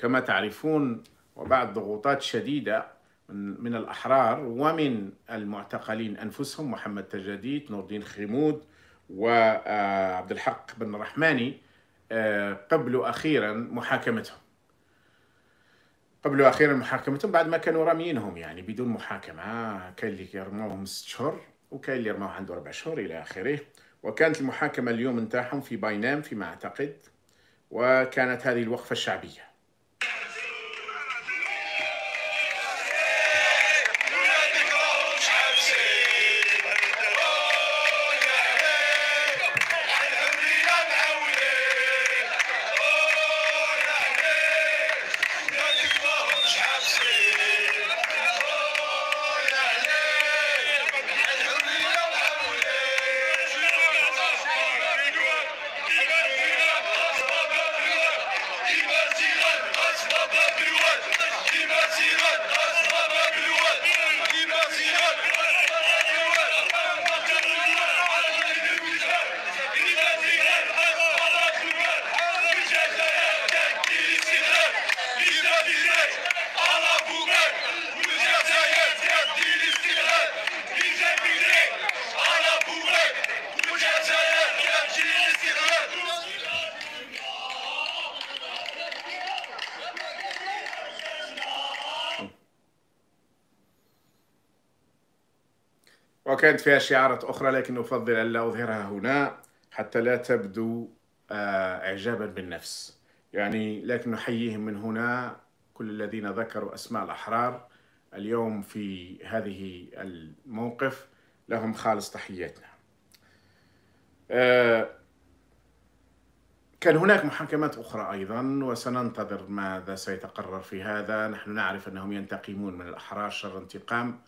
كما تعرفون وبعد ضغوطات شديدة من, الأحرار ومن المعتقلين أنفسهم محمد تجديد نور الدين خيمود وعبد آه، الحق بن رحماني آه، قبلوا أخيرا محاكمتهم قبلوا أخيرا محاكمتهم بعد ما كانوا راميينهم يعني بدون محاكمة كاين اللي يرموهم ست شهور وكاين اللي يرموه عنده ربع شهور إلى آخره وكانت المحاكمة اليوم نتاعهم في باينام فيما أعتقد وكانت هذه الوقفة الشعبية وكانت فيها شعارات أخرى لكن أفضل ألا أظهرها هنا حتى لا تبدو آه، إعجابا بالنفس يعني لكن نحييهم من هنا كل الذين ذكروا أسماء الأحرار اليوم في هذه الموقف لهم خالص تحياتنا آه، كان هناك محاكمات أخرى أيضا وسننتظر ماذا سيتقرر في هذا نحن نعرف أنهم ينتقمون من الأحرار شر انتقام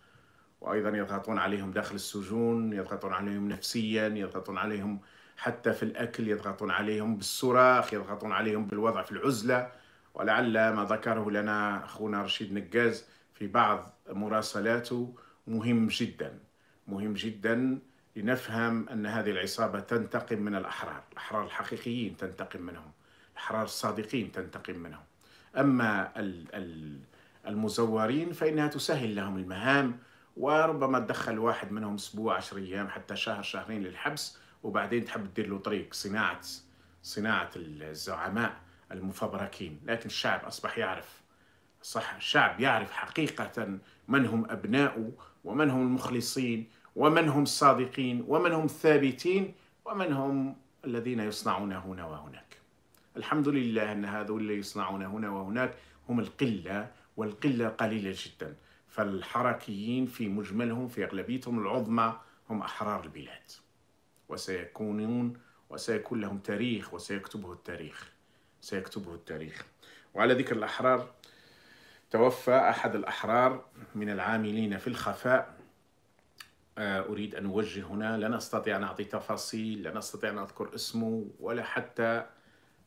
وايضا يضغطون عليهم داخل السجون يضغطون عليهم نفسيا يضغطون عليهم حتى في الاكل يضغطون عليهم بالصراخ يضغطون عليهم بالوضع في العزله ولعل ما ذكره لنا اخونا رشيد نجاز في بعض مراسلاته مهم جدا مهم جدا لنفهم ان هذه العصابه تنتقم من الاحرار، الاحرار الحقيقيين تنتقم منهم، الاحرار الصادقين تنتقم منهم. اما المزورين فانها تسهل لهم المهام وربما تدخل واحد منهم اسبوع 10 ايام حتى شهر شهرين للحبس وبعدين تحب تدير له طريق صناعه صناعه الزعماء المفبركين لكن الشعب اصبح يعرف صح الشعب يعرف حقيقه من هم ابناؤه ومن هم المخلصين ومن هم الصادقين ومن هم الثابتين ومن هم الذين يصنعون هنا وهناك الحمد لله ان هذول اللي يصنعون هنا وهناك هم القله والقله قليله جدا فالحركيين في مجملهم في أغلبيتهم العظمى هم أحرار البلاد وسيكونون وسيكون لهم تاريخ وسيكتبه التاريخ سيكتبه التاريخ وعلى ذكر الأحرار توفى أحد الأحرار من العاملين في الخفاء آه، أريد أن أوجه هنا لا نستطيع أن أعطي تفاصيل لا نستطيع أن أذكر اسمه ولا حتى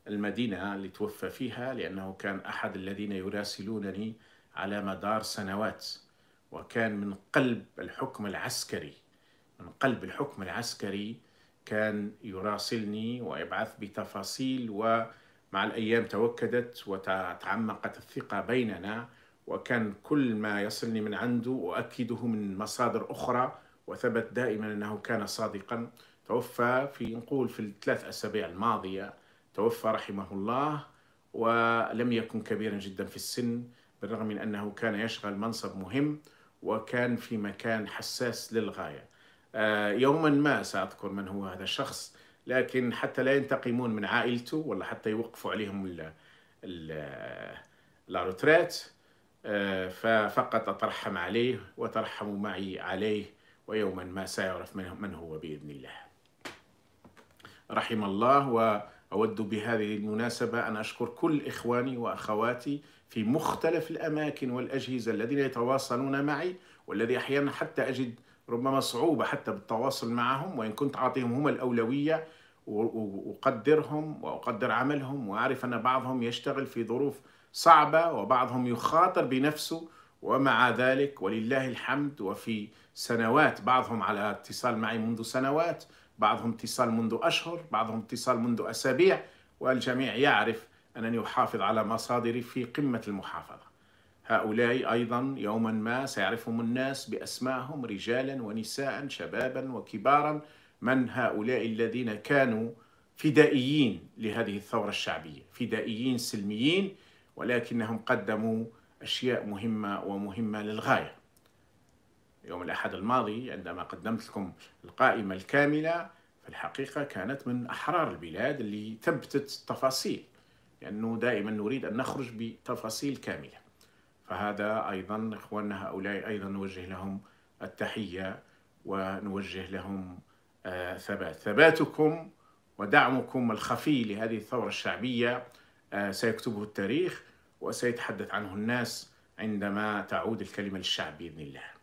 المدينة اللي توفى فيها لأنه كان أحد الذين يراسلونني على مدار سنوات وكان من قلب الحكم العسكري من قلب الحكم العسكري كان يراسلني ويبعث بتفاصيل ومع الأيام توكدت وتعمقت الثقة بيننا وكان كل ما يصلني من عنده أؤكده من مصادر أخرى وثبت دائما أنه كان صادقا توفى في نقول في الثلاث أسابيع الماضية توفى رحمه الله ولم يكن كبيرا جدا في السن بالرغم من أنه كان يشغل منصب مهم وكان في مكان حساس للغاية آه، يوما ما سأذكر من هو هذا الشخص لكن حتى لا ينتقمون من عائلته ولا حتى يوقفوا عليهم الأروترات آه، ففقط أترحم عليه وترحموا معي عليه ويوما ما سيعرف من هو بإذن الله رحم الله وأود بهذه المناسبة أن أشكر كل إخواني وأخواتي في مختلف الأماكن والأجهزة الذين يتواصلون معي والذي أحيانا حتى أجد ربما صعوبة حتى بالتواصل معهم وإن كنت أعطيهم هم الأولوية وأقدرهم وأقدر عملهم وأعرف أن بعضهم يشتغل في ظروف صعبة وبعضهم يخاطر بنفسه ومع ذلك ولله الحمد وفي سنوات بعضهم على اتصال معي منذ سنوات بعضهم اتصال منذ أشهر بعضهم اتصال منذ أسابيع والجميع يعرف أنني أحافظ على مصادري في قمة المحافظة هؤلاء أيضا يوما ما سيعرفهم الناس بأسمائهم رجالا ونساء شبابا وكبارا من هؤلاء الذين كانوا فدائيين لهذه الثورة الشعبية فدائيين سلميين ولكنهم قدموا أشياء مهمة ومهمة للغاية يوم الأحد الماضي عندما قدمت لكم القائمة الكاملة في الحقيقة كانت من أحرار البلاد اللي ثبتت التفاصيل لأنه دائما نريد أن نخرج بتفاصيل كاملة فهذا أيضا إخواننا هؤلاء أيضا نوجه لهم التحية ونوجه لهم آه، ثبات ثباتكم ودعمكم الخفي لهذه الثورة الشعبية آه، سيكتبه التاريخ وسيتحدث عنه الناس عندما تعود الكلمة للشعب بإذن الله